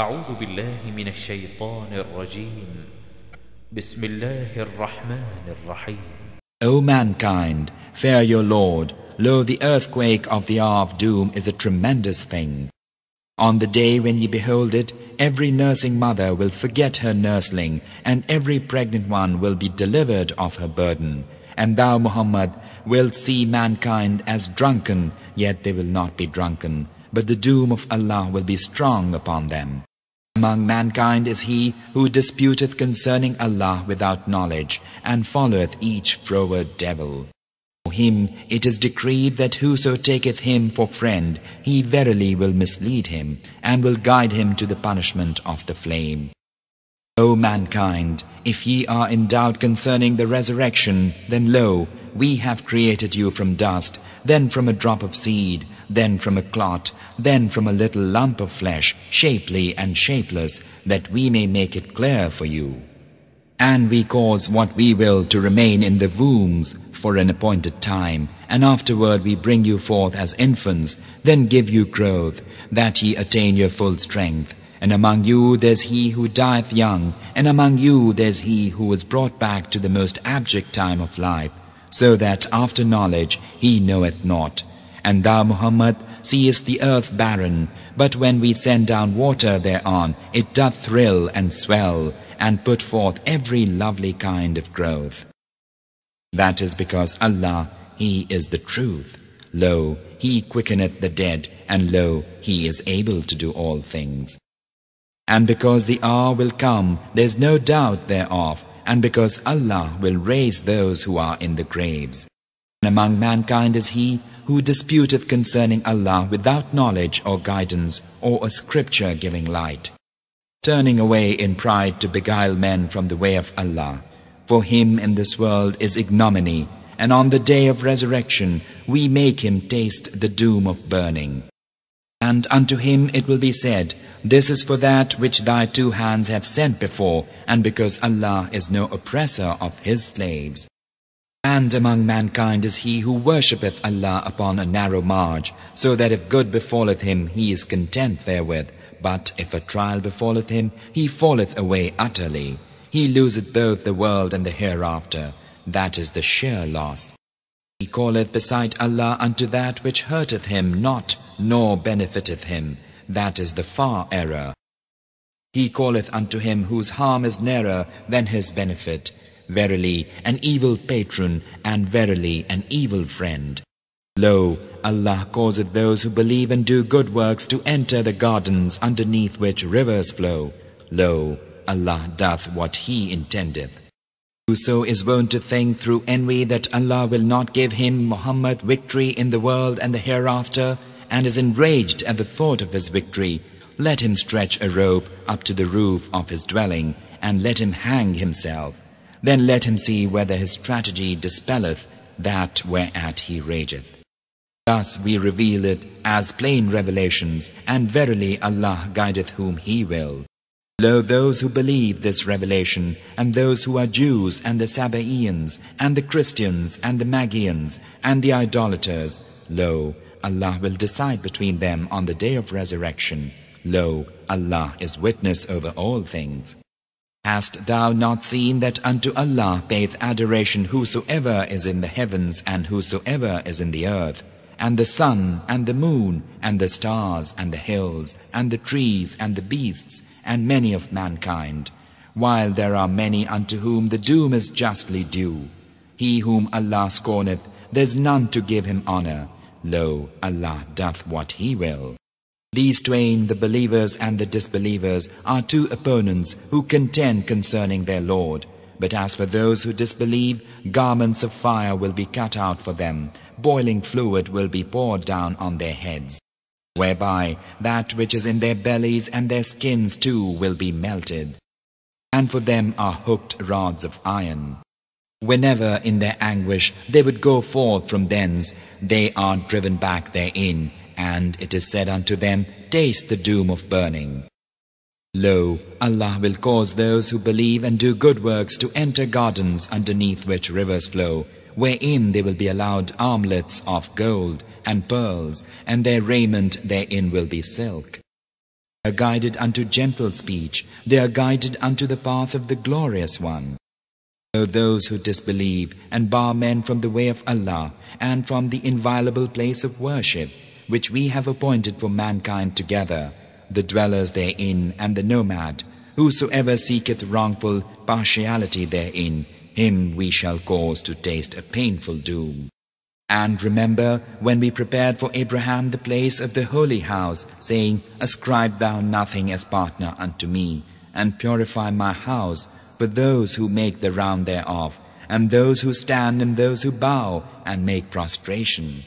أعوذ بالله من الشيطان الرجيم بسم الله الرحمن الرحيم O mankind, fear your Lord. Lo, the earthquake of the hour of doom is a tremendous thing. On the day when ye behold it, every nursing mother will forget her nursling, and every pregnant one will be delivered of her burden. And thou, Muhammad, wilt see mankind as drunken, yet they will not be drunken but the doom of Allah will be strong upon them. Among mankind is he who disputeth concerning Allah without knowledge, and followeth each froward devil. For him it is decreed that whoso taketh him for friend, he verily will mislead him, and will guide him to the punishment of the flame. O mankind, if ye are in doubt concerning the resurrection, then lo, we have created you from dust, then from a drop of seed, then from a clot, then from a little lump of flesh, shapely and shapeless, that we may make it clear for you. And we cause what we will to remain in the wombs for an appointed time, and afterward we bring you forth as infants, then give you growth, that ye attain your full strength. And among you there's he who dieth young, and among you there's he who was brought back to the most abject time of life, so that after knowledge he knoweth not. And thou, Muhammad, seest the earth barren, but when we send down water thereon, it doth thrill and swell, and put forth every lovely kind of growth. That is because Allah, He is the truth. Lo, He quickeneth the dead, and lo, He is able to do all things. And because the hour will come, there's no doubt thereof, and because Allah will raise those who are in the graves. And among mankind is he who disputeth concerning Allah without knowledge or guidance or a scripture giving light, turning away in pride to beguile men from the way of Allah. For him in this world is ignominy, and on the day of resurrection we make him taste the doom of burning. And unto him it will be said, This is for that which thy two hands have sent before, and because Allah is no oppressor of his slaves. And among mankind is he who worshippeth Allah upon a narrow marge, so that if good befalleth him, he is content therewith. But if a trial befalleth him, he falleth away utterly. He loseth both the world and the hereafter. That is the sheer loss. He calleth beside Allah unto that which hurteth him not, nor benefiteth him. That is the far error. He calleth unto him whose harm is nearer than his benefit. Verily, an evil patron, and verily, an evil friend. Lo, Allah causeth those who believe and do good works to enter the gardens underneath which rivers flow. Lo, Allah doth what He intendeth. Whoso is wont to think through envy that Allah will not give him Muhammad victory in the world and the hereafter, and is enraged at the thought of his victory, let him stretch a rope up to the roof of his dwelling, and let him hang himself. Then let him see whether his strategy dispelleth that whereat he rageth. Thus we reveal it as plain revelations, and verily Allah guideth whom He will. Lo, those who believe this revelation, and those who are Jews, and the Sabaeans, and the Christians, and the Magians, and the idolaters, lo, Allah will decide between them on the day of resurrection. Lo, Allah is witness over all things. Hast thou not seen that unto Allah payeth adoration whosoever is in the heavens and whosoever is in the earth, and the sun and the moon and the stars and the hills and the trees and the beasts and many of mankind, while there are many unto whom the doom is justly due. He whom Allah scorneth, there's none to give him honor. Lo, Allah doth what he will. These twain, the believers and the disbelievers, are two opponents who contend concerning their Lord. But as for those who disbelieve, garments of fire will be cut out for them, boiling fluid will be poured down on their heads, whereby that which is in their bellies and their skins too will be melted. And for them are hooked rods of iron. Whenever in their anguish they would go forth from thence, they are driven back therein, and it is said unto them, Taste the doom of burning. Lo, Allah will cause those who believe and do good works to enter gardens underneath which rivers flow, wherein they will be allowed armlets of gold and pearls, and their raiment therein will be silk. They are guided unto gentle speech, they are guided unto the path of the glorious one. O those who disbelieve and bar men from the way of Allah and from the inviolable place of worship, which we have appointed for mankind together, the dwellers therein and the nomad, whosoever seeketh wrongful partiality therein, him we shall cause to taste a painful doom. And remember when we prepared for Abraham the place of the holy house, saying, Ascribe thou nothing as partner unto me, and purify my house for those who make the round thereof, and those who stand and those who bow and make prostration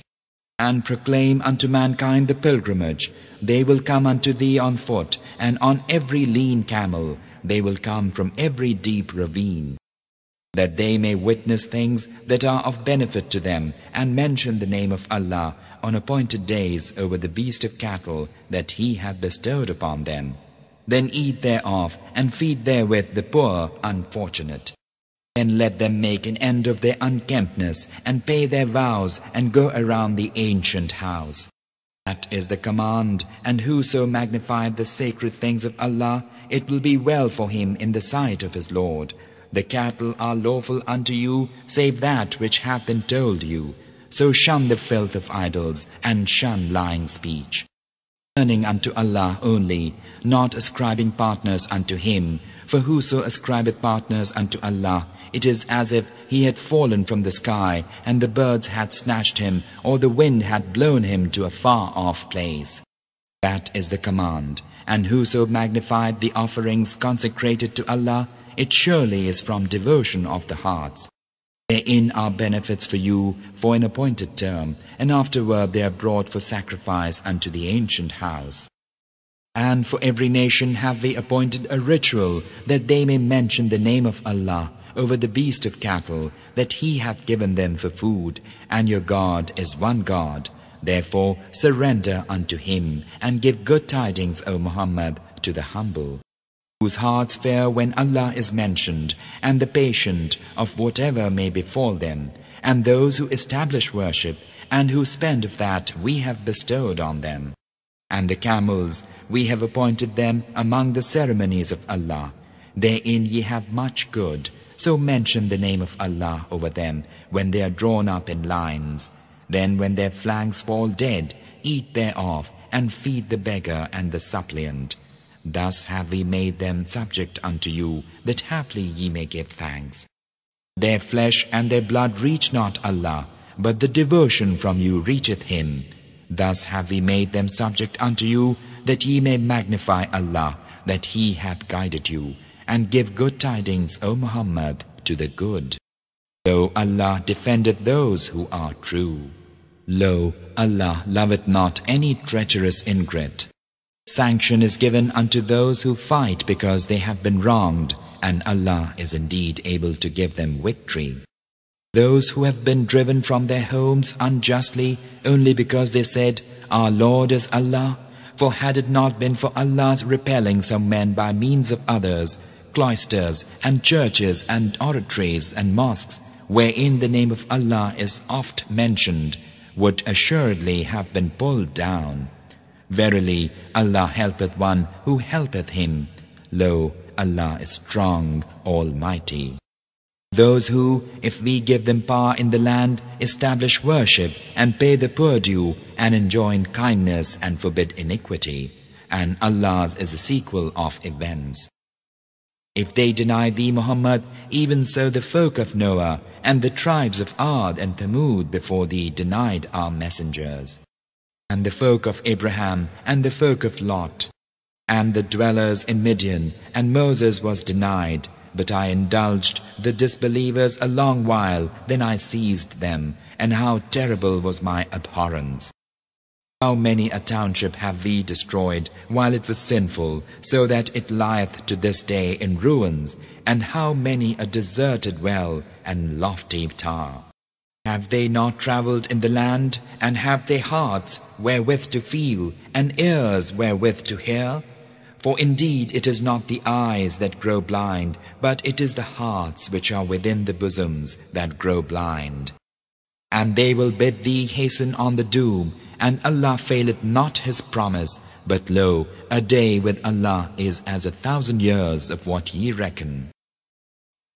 and proclaim unto mankind the pilgrimage. They will come unto thee on foot, and on every lean camel. They will come from every deep ravine, that they may witness things that are of benefit to them, and mention the name of Allah on appointed days over the beast of cattle that He hath bestowed upon them. Then eat thereof, and feed therewith the poor unfortunate. Then let them make an end of their unkemptness, and pay their vows, and go around the ancient house. That is the command, and whoso magnified the sacred things of Allah, it will be well for him in the sight of his Lord. The cattle are lawful unto you, save that which hath been told you. So shun the filth of idols, and shun lying speech. Turning unto Allah only, not ascribing partners unto him, for whoso ascribeth partners unto Allah, it is as if he had fallen from the sky, and the birds had snatched him, or the wind had blown him to a far-off place. That is the command. And whoso magnified the offerings consecrated to Allah, it surely is from devotion of the hearts. Therein are benefits for you for an appointed term, and afterward they are brought for sacrifice unto the ancient house. And for every nation have we appointed a ritual, that they may mention the name of Allah over the beast of cattle that he hath given them for food, and your God is one God. Therefore surrender unto him, and give good tidings, O Muhammad, to the humble, whose hearts fear when Allah is mentioned, and the patient of whatever may befall them, and those who establish worship, and who spend of that we have bestowed on them. And the camels, we have appointed them among the ceremonies of Allah. Therein ye have much good, so mention the name of Allah over them when they are drawn up in lines. Then when their flags fall dead, eat thereof and feed the beggar and the suppliant. Thus have we made them subject unto you, that haply ye may give thanks. Their flesh and their blood reach not Allah, but the devotion from you reacheth Him. Thus have we made them subject unto you, that ye may magnify Allah, that He hath guided you and give good tidings, O Muhammad, to the good. Lo, Allah defendeth those who are true. Lo, Allah loveth not any treacherous ingrate. Sanction is given unto those who fight because they have been wronged, and Allah is indeed able to give them victory. Those who have been driven from their homes unjustly only because they said, Our Lord is Allah, for had it not been for Allah's repelling some men by means of others, cloisters and churches and oratories and mosques wherein the name of Allah is oft mentioned would assuredly have been pulled down. Verily, Allah helpeth one who helpeth him. Lo, Allah is strong, almighty. Those who, if we give them power in the land, establish worship and pay the poor due and enjoin kindness and forbid iniquity. And Allah's is the sequel of events. If they deny thee, Muhammad, even so the folk of Noah and the tribes of Ad and Thamud before thee denied our messengers, and the folk of Abraham and the folk of Lot, and the dwellers in Midian, and Moses was denied, but I indulged the disbelievers a long while, then I seized them, and how terrible was my abhorrence. How many a township have we destroyed while it was sinful, so that it lieth to this day in ruins, and how many a deserted well and lofty tower. Have they not travelled in the land, and have they hearts wherewith to feel, and ears wherewith to hear? For indeed it is not the eyes that grow blind, but it is the hearts which are within the bosoms that grow blind. And they will bid thee hasten on the doom, and Allah faileth not His promise, but lo, a day with Allah is as a thousand years of what ye reckon.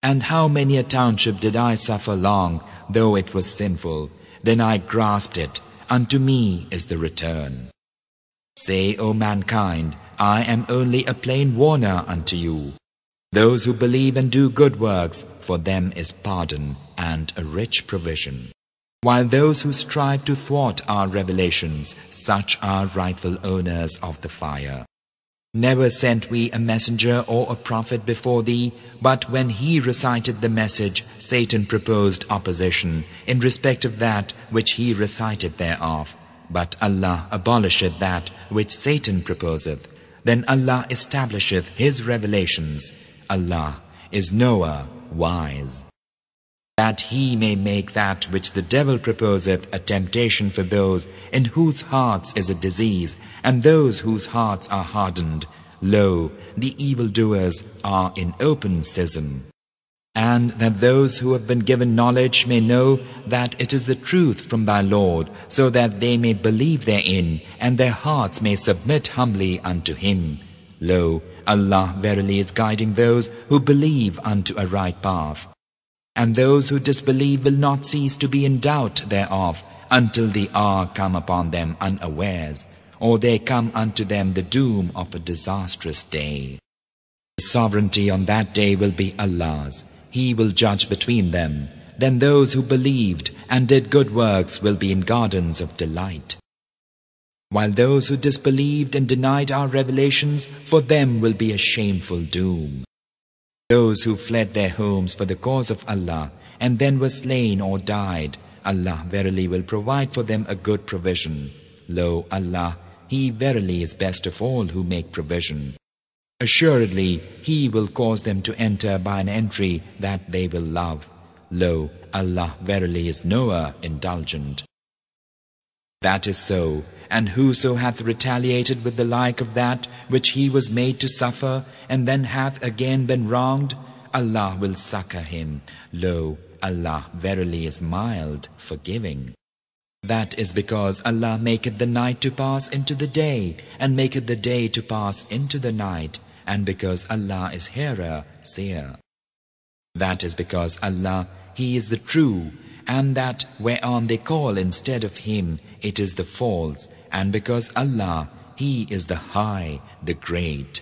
And how many a township did I suffer long, though it was sinful, then I grasped it, unto me is the return. Say, O mankind, I am only a plain warner unto you. Those who believe and do good works, for them is pardon and a rich provision. While those who strive to thwart our revelations, such are rightful owners of the fire. Never sent we a messenger or a prophet before thee, but when he recited the message, Satan proposed opposition in respect of that which he recited thereof. But Allah abolisheth that which Satan proposeth. Then Allah establisheth his revelations. Allah is knower, wise that he may make that which the devil proposeth a temptation for those in whose hearts is a disease, and those whose hearts are hardened. Lo, the evildoers are in open schism. And that those who have been given knowledge may know that it is the truth from thy Lord, so that they may believe therein, and their hearts may submit humbly unto him. Lo, Allah verily is guiding those who believe unto a right path. And those who disbelieve will not cease to be in doubt thereof until the hour come upon them unawares, or there come unto them the doom of a disastrous day. The sovereignty on that day will be Allah's. He will judge between them. Then those who believed and did good works will be in gardens of delight. While those who disbelieved and denied our revelations, for them will be a shameful doom. Those who fled their homes for the cause of Allah and then were slain or died, Allah verily will provide for them a good provision. Lo, Allah, He verily is best of all who make provision. Assuredly, He will cause them to enter by an entry that they will love. Lo, Allah verily is knower, indulgent. That is so. And whoso hath retaliated with the like of that which he was made to suffer, and then hath again been wronged, Allah will succor him. Lo, Allah verily is mild, forgiving. That is because Allah maketh the night to pass into the day, and maketh the day to pass into the night, and because Allah is hearer, seer. That is because Allah, He is the true, and that whereon they call instead of Him, it is the false, and because Allah, He is the High, the Great.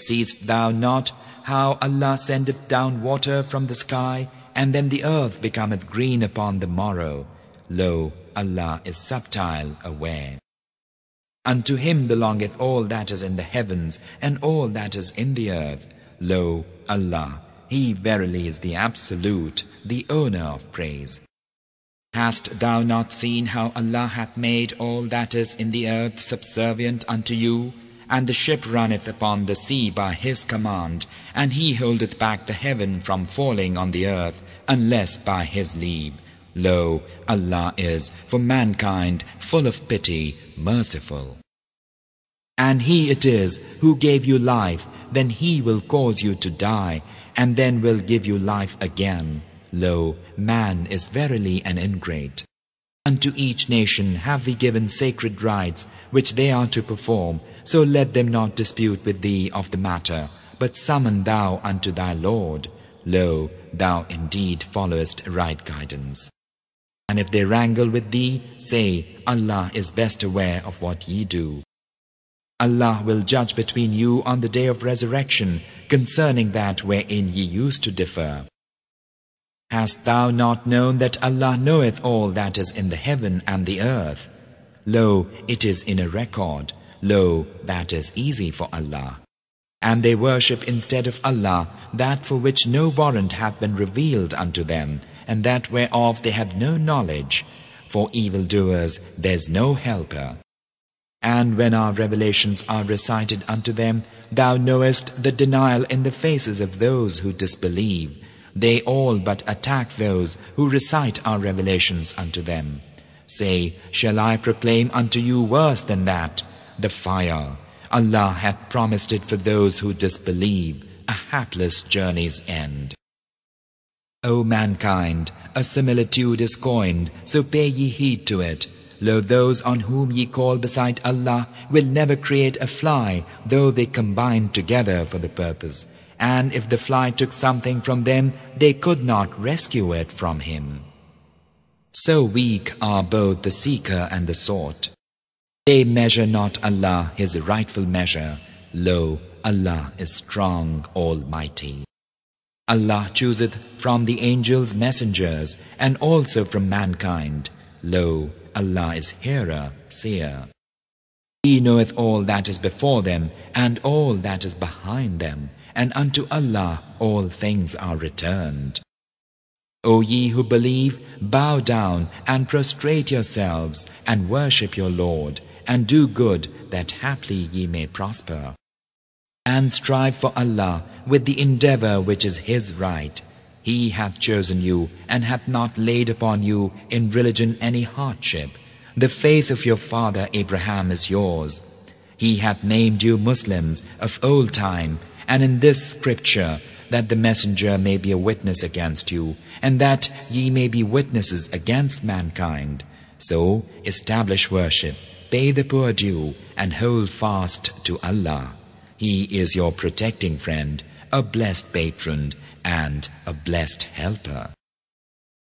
Seest thou not how Allah sendeth down water from the sky, and then the earth becometh green upon the morrow? Lo, Allah is subtile, aware. Unto him belongeth all that is in the heavens and all that is in the earth. Lo, Allah, he verily is the Absolute, the owner of praise. Hast thou not seen how Allah hath made all that is in the earth subservient unto you? And the ship runneth upon the sea by his command, and he holdeth back the heaven from falling on the earth, unless by his leave. Lo, Allah is, for mankind, full of pity, merciful. And he it is who gave you life, then he will cause you to die, and then will give you life again. Lo, man is verily an ingrate. Unto each nation have we given sacred rites, which they are to perform, so let them not dispute with thee of the matter, but summon thou unto thy Lord. Lo, thou indeed followest right guidance. And if they wrangle with thee, say, Allah is best aware of what ye do. Allah will judge between you on the day of resurrection concerning that wherein ye used to differ. Hast thou not known that Allah knoweth all that is in the heaven and the earth? Lo, it is in a record. Lo, that is easy for Allah. And they worship instead of Allah that for which no warrant hath been revealed unto them, and that whereof they have no knowledge. For evildoers there's no helper. And when our revelations are recited unto them, thou knowest the denial in the faces of those who disbelieve. They all but attack those who recite our revelations unto them. Say, shall I proclaim unto you worse than that? The fire. Allah hath promised it for those who disbelieve, a hapless journey's end. O mankind, a similitude is coined, so pay ye heed to it. Lo, those on whom ye call beside Allah will never create a fly, though they combine together for the purpose and if the fly took something from them, they could not rescue it from him. So weak are both the seeker and the sought. They measure not Allah his rightful measure. Lo, Allah is strong, almighty. Allah chooseth from the angels messengers and also from mankind. Lo, Allah is hearer, seer. He knoweth all that is before them and all that is behind them and unto Allah all things are returned. O ye who believe, bow down and prostrate yourselves and worship your Lord and do good that haply ye may prosper. And strive for Allah with the endeavour which is His right. He hath chosen you and hath not laid upon you in religion any hardship. The faith of your father Abraham is yours. He hath named you Muslims of old time and in this scripture, that the messenger may be a witness against you, and that ye may be witnesses against mankind. So establish worship, pay the poor due, and hold fast to Allah. He is your protecting friend, a blessed patron, and a blessed helper.